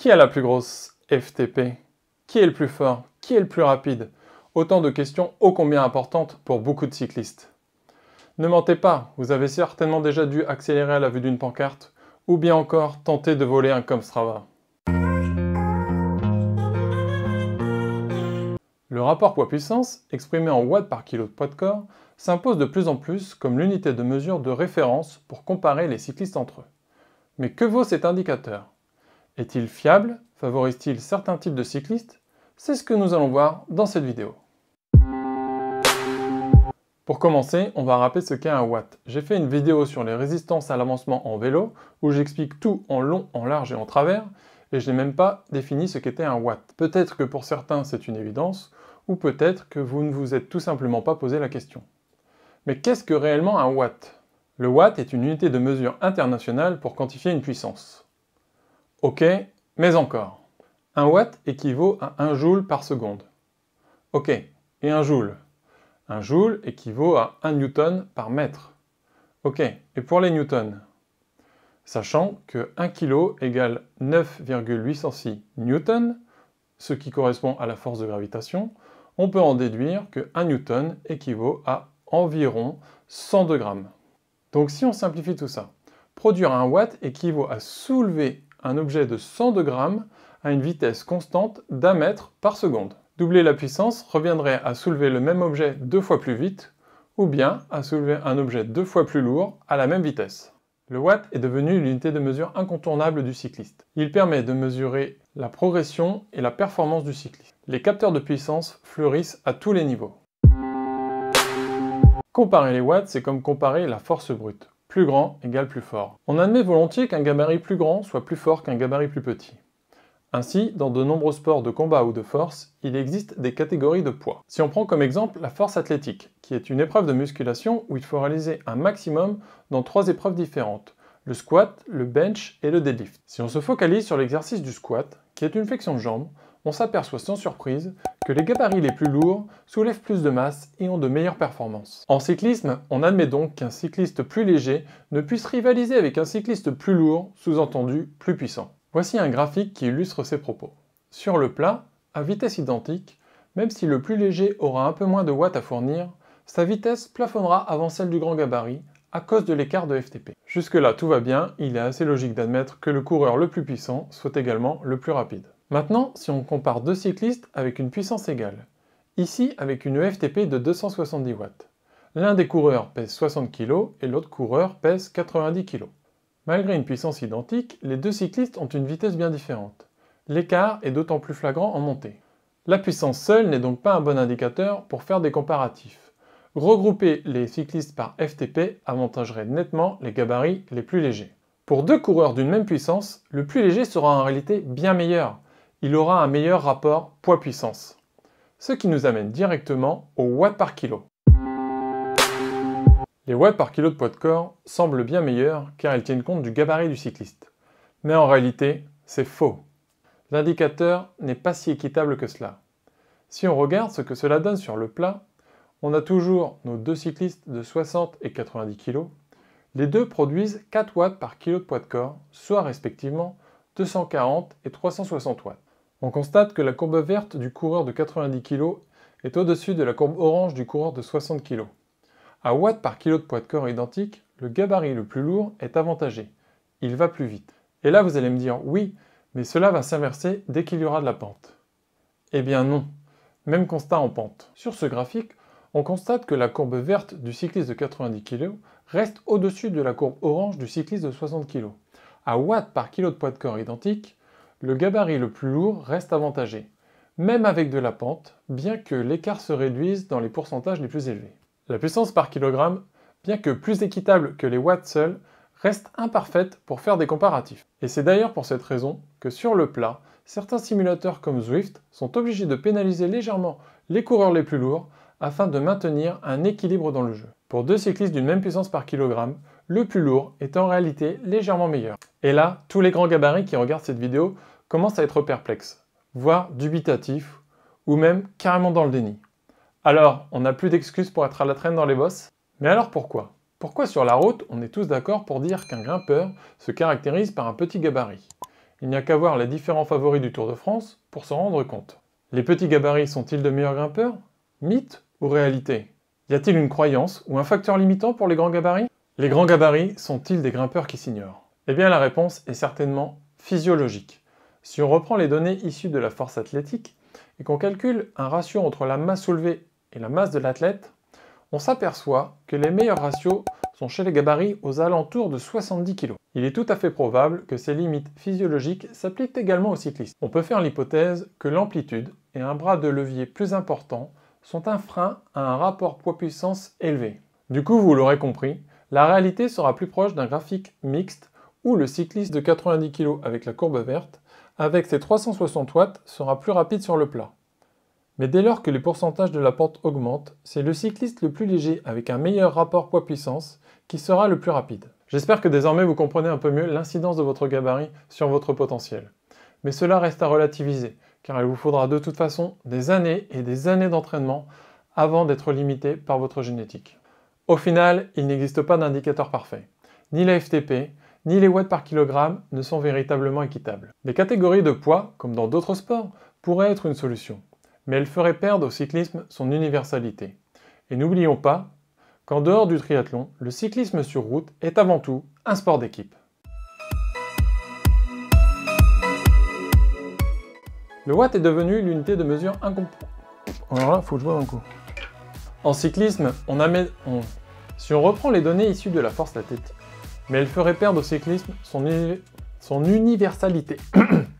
Qui a la plus grosse FTP Qui est le plus fort Qui est le plus rapide Autant de questions ô combien importantes pour beaucoup de cyclistes. Ne mentez pas, vous avez certainement déjà dû accélérer à la vue d'une pancarte ou bien encore tenter de voler un Comstrava. Le rapport poids-puissance, exprimé en watts par kilo de poids de corps, s'impose de plus en plus comme l'unité de mesure de référence pour comparer les cyclistes entre eux. Mais que vaut cet indicateur est-il fiable Favorise-t-il certains types de cyclistes C'est ce que nous allons voir dans cette vidéo. Pour commencer, on va rappeler ce qu'est un watt. J'ai fait une vidéo sur les résistances à l'avancement en vélo, où j'explique tout en long, en large et en travers, et je n'ai même pas défini ce qu'était un watt. Peut-être que pour certains c'est une évidence, ou peut-être que vous ne vous êtes tout simplement pas posé la question. Mais qu'est-ce que réellement un watt Le watt est une unité de mesure internationale pour quantifier une puissance. Ok, mais encore. 1 watt équivaut à 1 joule par seconde. Ok, et 1 joule 1 joule équivaut à 1 newton par mètre. Ok, et pour les newtons Sachant que 1 kg égale 9,806 newtons, ce qui correspond à la force de gravitation, on peut en déduire que 1 newton équivaut à environ 102 grammes. Donc si on simplifie tout ça, produire 1 watt équivaut à soulever un objet de 102 grammes à une vitesse constante d'un mètre par seconde. Doubler la puissance reviendrait à soulever le même objet deux fois plus vite, ou bien à soulever un objet deux fois plus lourd à la même vitesse. Le watt est devenu l'unité de mesure incontournable du cycliste. Il permet de mesurer la progression et la performance du cycliste. Les capteurs de puissance fleurissent à tous les niveaux. Comparer les watts, c'est comme comparer la force brute plus grand égale plus fort. On admet volontiers qu'un gabarit plus grand soit plus fort qu'un gabarit plus petit. Ainsi, dans de nombreux sports de combat ou de force, il existe des catégories de poids. Si on prend comme exemple la force athlétique, qui est une épreuve de musculation où il faut réaliser un maximum dans trois épreuves différentes, le squat, le bench et le deadlift. Si on se focalise sur l'exercice du squat, qui est une flexion de jambe, on s'aperçoit sans surprise que les gabarits les plus lourds soulèvent plus de masse et ont de meilleures performances. En cyclisme, on admet donc qu'un cycliste plus léger ne puisse rivaliser avec un cycliste plus lourd, sous-entendu plus puissant. Voici un graphique qui illustre ces propos. Sur le plat, à vitesse identique, même si le plus léger aura un peu moins de watts à fournir, sa vitesse plafonnera avant celle du grand gabarit à cause de l'écart de FTP. Jusque-là, tout va bien, il est assez logique d'admettre que le coureur le plus puissant soit également le plus rapide. Maintenant, si on compare deux cyclistes avec une puissance égale, ici avec une e FTP de 270 watts, l'un des coureurs pèse 60 kg et l'autre coureur pèse 90 kg. Malgré une puissance identique, les deux cyclistes ont une vitesse bien différente. L'écart est d'autant plus flagrant en montée. La puissance seule n'est donc pas un bon indicateur pour faire des comparatifs. Regrouper les cyclistes par FTP avantagerait nettement les gabarits les plus légers. Pour deux coureurs d'une même puissance, le plus léger sera en réalité bien meilleur, il aura un meilleur rapport poids-puissance. Ce qui nous amène directement au watts par kilo. Les watts par kilo de poids de corps semblent bien meilleurs car ils tiennent compte du gabarit du cycliste. Mais en réalité, c'est faux. L'indicateur n'est pas si équitable que cela. Si on regarde ce que cela donne sur le plat, on a toujours nos deux cyclistes de 60 et 90 kg. Les deux produisent 4 watts par kilo de poids de corps, soit respectivement 240 et 360 watts. On constate que la courbe verte du coureur de 90 kg est au-dessus de la courbe orange du coureur de 60 kg. À watts par kilo de poids de corps identique, le gabarit le plus lourd est avantagé. Il va plus vite. Et là, vous allez me dire, oui, mais cela va s'inverser dès qu'il y aura de la pente. Eh bien non. Même constat en pente. Sur ce graphique, on constate que la courbe verte du cycliste de 90 kg reste au-dessus de la courbe orange du cycliste de 60 kg. À watts par kilo de poids de corps identique, le gabarit le plus lourd reste avantagé, même avec de la pente, bien que l'écart se réduise dans les pourcentages les plus élevés. La puissance par kilogramme, bien que plus équitable que les watts seuls, reste imparfaite pour faire des comparatifs. Et c'est d'ailleurs pour cette raison que sur le plat, certains simulateurs comme Zwift sont obligés de pénaliser légèrement les coureurs les plus lourds afin de maintenir un équilibre dans le jeu. Pour deux cyclistes d'une même puissance par kilogramme, le plus lourd est en réalité légèrement meilleur. Et là, tous les grands gabarits qui regardent cette vidéo commencent à être perplexes, voire dubitatifs, ou même carrément dans le déni. Alors, on n'a plus d'excuses pour être à la traîne dans les bosses Mais alors pourquoi Pourquoi sur la route, on est tous d'accord pour dire qu'un grimpeur se caractérise par un petit gabarit Il n'y a qu'à voir les différents favoris du Tour de France pour s'en rendre compte. Les petits gabarits sont-ils de meilleurs grimpeurs Mythe ou réalité Y a-t-il une croyance ou un facteur limitant pour les grands gabarits les grands gabarits sont-ils des grimpeurs qui s'ignorent Eh bien la réponse est certainement physiologique. Si on reprend les données issues de la force athlétique et qu'on calcule un ratio entre la masse soulevée et la masse de l'athlète, on s'aperçoit que les meilleurs ratios sont chez les gabarits aux alentours de 70 kg. Il est tout à fait probable que ces limites physiologiques s'appliquent également aux cyclistes. On peut faire l'hypothèse que l'amplitude et un bras de levier plus important sont un frein à un rapport poids-puissance élevé. Du coup, vous l'aurez compris, la réalité sera plus proche d'un graphique mixte où le cycliste de 90 kg avec la courbe verte, avec ses 360 watts, sera plus rapide sur le plat. Mais dès lors que les pourcentages de la pente augmentent, c'est le cycliste le plus léger avec un meilleur rapport poids-puissance qui sera le plus rapide. J'espère que désormais vous comprenez un peu mieux l'incidence de votre gabarit sur votre potentiel. Mais cela reste à relativiser, car il vous faudra de toute façon des années et des années d'entraînement avant d'être limité par votre génétique. Au final, il n'existe pas d'indicateur parfait. Ni la FTP, ni les watts par kilogramme ne sont véritablement équitables. Les catégories de poids, comme dans d'autres sports, pourraient être une solution, mais elles feraient perdre au cyclisme son universalité. Et n'oublions pas qu'en dehors du triathlon, le cyclisme sur route est avant tout un sport d'équipe. Le watt est devenu l'unité de mesure incompréhensible. là, faut que je vois un coup. En cyclisme, Si on reprend les données issues de la force la tête, mais elle ferait perdre au cyclisme son universalité.